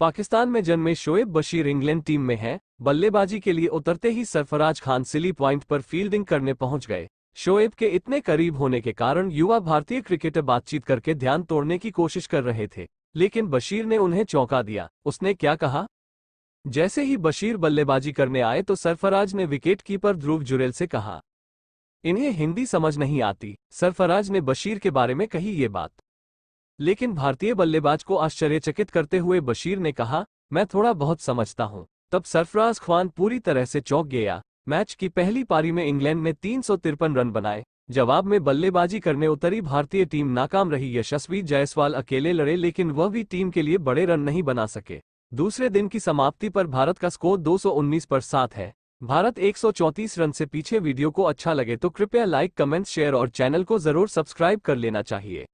पाकिस्तान में जन्मे Shoaib Bashir England team में हैं बल्लेबाजी के लिए उतरते ही सरफराज खान सिली प्वाइंट पर फील्डिंग करने पहुंच गए शोएब के इतने करीब होने के कारण युवा भारतीय क्रिकेटर बातचीत करके ध्यान तोड़ने की कोशिश कर रहे थे लेकिन बशीर ने उन्हें चौंका दिया उसने क्या कहा जैसे ही बशीर बल्लेबाजी करने आए तो सरफराज ने विकेट कीपर ध्रुव जुरेल से कहा इन्हें हिंदी समझ नहीं आती सरफराज ने बशीर के बारे में कही ये बात लेकिन भारतीय बल्लेबाज को आश्चर्यचकित करते हुए बशीर ने कहा मैं थोड़ा बहुत समझता हूं तब सरफराज खान पूरी तरह से चौंक गया मैच की पहली पारी में इंग्लैंड ने तीन रन बनाए जवाब में बल्लेबाजी करने उतरी भारतीय टीम नाकाम रही यशस्वी जायसवाल अकेले लड़े लेकिन वह भी टीम के लिए बड़े रन नहीं बना सके दूसरे दिन की समाप्ति पर भारत का स्कोर 219 पर सात है भारत 134 रन से पीछे वीडियो को अच्छा लगे तो कृपया लाइक कमेंट शेयर और चैनल को जरूर सब्सक्राइब कर लेना चाहिए